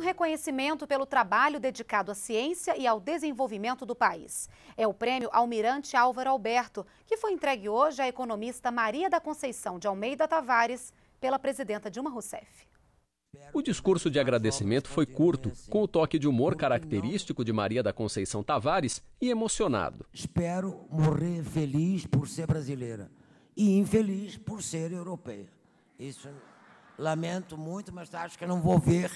reconhecimento pelo trabalho dedicado à ciência e ao desenvolvimento do país. É o prêmio Almirante Álvaro Alberto, que foi entregue hoje à economista Maria da Conceição de Almeida Tavares pela presidenta Dilma Rousseff. O discurso de agradecimento foi curto, com o toque de humor característico de Maria da Conceição Tavares e emocionado. Espero morrer feliz por ser brasileira e infeliz por ser europeia. Isso lamento muito, mas acho que não vou ver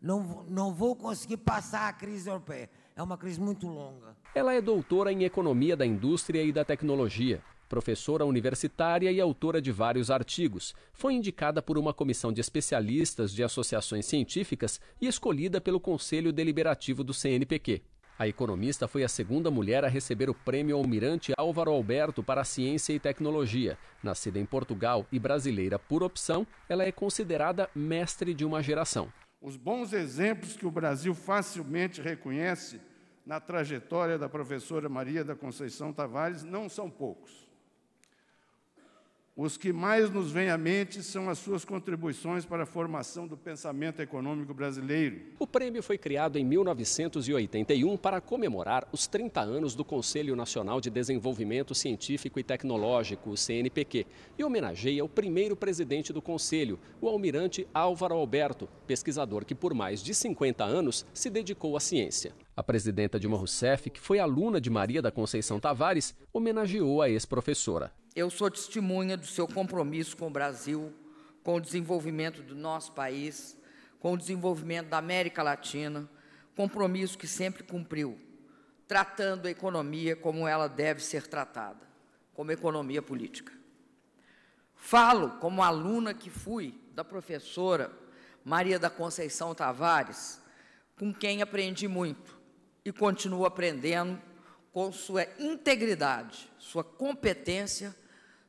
não, não vou conseguir passar a crise europeia. É uma crise muito longa. Ela é doutora em economia da indústria e da tecnologia, professora universitária e autora de vários artigos. Foi indicada por uma comissão de especialistas de associações científicas e escolhida pelo Conselho Deliberativo do CNPq. A economista foi a segunda mulher a receber o prêmio Almirante Álvaro Alberto para Ciência e Tecnologia. Nascida em Portugal e brasileira por opção, ela é considerada mestre de uma geração. Os bons exemplos que o Brasil facilmente reconhece na trajetória da professora Maria da Conceição Tavares não são poucos. Os que mais nos vêm à mente são as suas contribuições para a formação do pensamento econômico brasileiro. O prêmio foi criado em 1981 para comemorar os 30 anos do Conselho Nacional de Desenvolvimento Científico e Tecnológico, o CNPq, e homenageia o primeiro presidente do Conselho, o almirante Álvaro Alberto, pesquisador que por mais de 50 anos se dedicou à ciência. A presidenta Dilma Rousseff, que foi aluna de Maria da Conceição Tavares, homenageou a ex-professora eu sou testemunha do seu compromisso com o Brasil, com o desenvolvimento do nosso país, com o desenvolvimento da América Latina, compromisso que sempre cumpriu, tratando a economia como ela deve ser tratada, como economia política. Falo como aluna que fui da professora Maria da Conceição Tavares, com quem aprendi muito e continuo aprendendo com sua integridade, sua competência,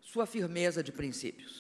sua firmeza de princípios.